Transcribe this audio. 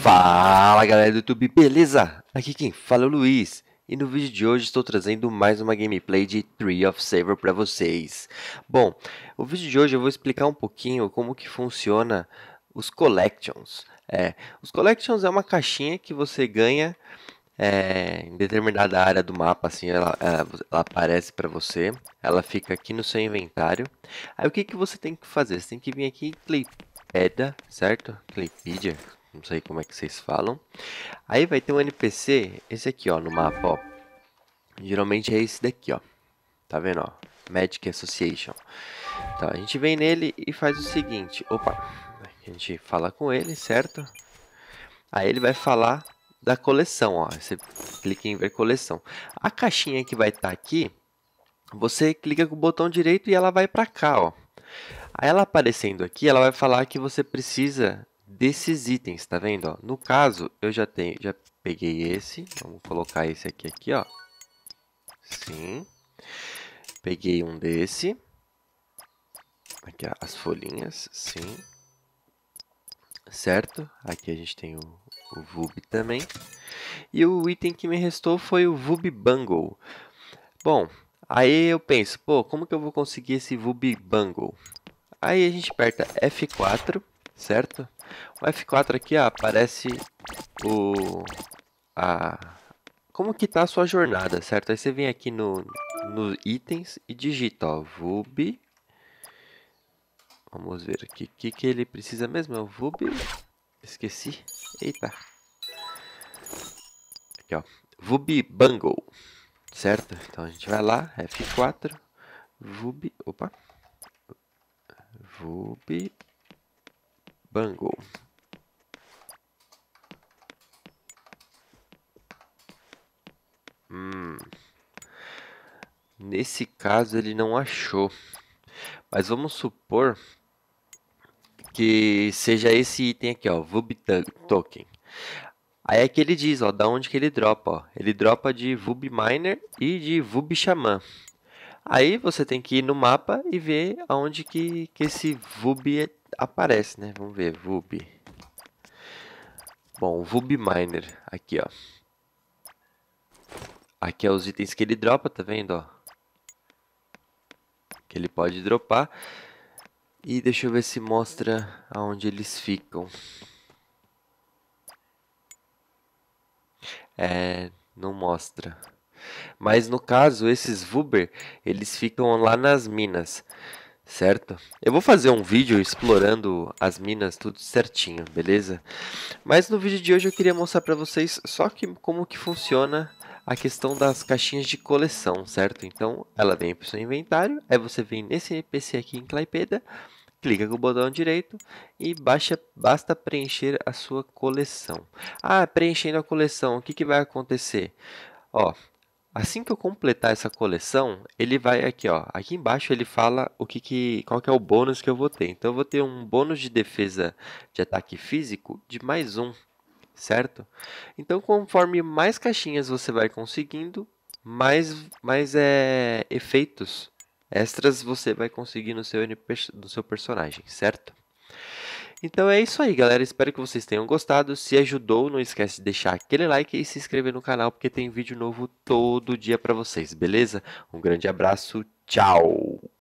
Fala galera do YouTube, beleza? Aqui quem fala é o Luiz e no vídeo de hoje estou trazendo mais uma gameplay de Tree of Saver para vocês. Bom, o vídeo de hoje eu vou explicar um pouquinho como que funciona os Collections. É, os Collections é uma caixinha que você ganha é, em determinada área do mapa, assim, ela, ela, ela aparece para você, ela fica aqui no seu inventário. Aí o que, que você tem que fazer? Você tem que vir aqui em Claypeda, certo? Claypedia, não sei como é que vocês falam. Aí vai ter um NPC, esse aqui, ó, no mapa, ó. Geralmente é esse daqui, ó. Tá vendo, ó? Magic Association. Então, a gente vem nele e faz o seguinte. Opa! A gente fala com ele, certo? Aí ele vai falar da coleção, ó. Você clica em ver coleção. A caixinha que vai estar tá aqui, você clica com o botão direito e ela vai para cá, ó. Aí ela aparecendo aqui, ela vai falar que você precisa desses itens, tá vendo? Ó? No caso, eu já tenho, já peguei esse, vamos colocar esse aqui, aqui, ó. Sim. Peguei um desse. Aqui as folhinhas, sim. Certo? Aqui a gente tem o, o VUB também. E o item que me restou foi o VUB Bungle. Bom, aí eu penso, pô, como que eu vou conseguir esse VUB Bungle? Aí a gente aperta F4, certo? O F4 aqui ó, aparece o, a, como que tá a sua jornada, certo? Aí você vem aqui no, no itens e digita ó, VUB. Vamos ver aqui, o que, que ele precisa mesmo? É o VUB? Esqueci. Eita. Aqui ó, VUB Bungle, certo? Então a gente vai lá, F4, VUB, opa, VUB Bungle. Hum. Nesse caso ele não achou. Mas vamos supor que seja esse item aqui, ó, VUB Token. Aí aqui ele diz, ó, da onde que ele dropa, ó. Ele dropa de VUB Miner e de VUB Xamã. Aí você tem que ir no mapa e ver aonde que, que esse VUB é aparece, né? Vamos ver, VUB. Bom, VUB Miner, aqui, ó. Aqui é os itens que ele dropa, tá vendo, ó? Que ele pode dropar. E deixa eu ver se mostra aonde eles ficam. É, não mostra. Mas no caso, esses Vuber, eles ficam lá nas minas certo? Eu vou fazer um vídeo explorando as minas tudo certinho, beleza? Mas no vídeo de hoje eu queria mostrar para vocês só que como que funciona a questão das caixinhas de coleção, certo? Então ela vem para o seu inventário, aí você vem nesse NPC aqui em Claipeda, clica com o botão direito e baixa, basta preencher a sua coleção. Ah, preenchendo a coleção, o que, que vai acontecer? Ó, Assim que eu completar essa coleção, ele vai aqui, ó. Aqui embaixo ele fala o que, que qual que é o bônus que eu vou ter. Então eu vou ter um bônus de defesa de ataque físico de mais um, certo? Então conforme mais caixinhas você vai conseguindo, mais, mais é, efeitos extras você vai conseguir no seu, NPC, no seu personagem, certo? Então é isso aí, galera. Espero que vocês tenham gostado. Se ajudou, não esquece de deixar aquele like e se inscrever no canal, porque tem vídeo novo todo dia para vocês, beleza? Um grande abraço, tchau!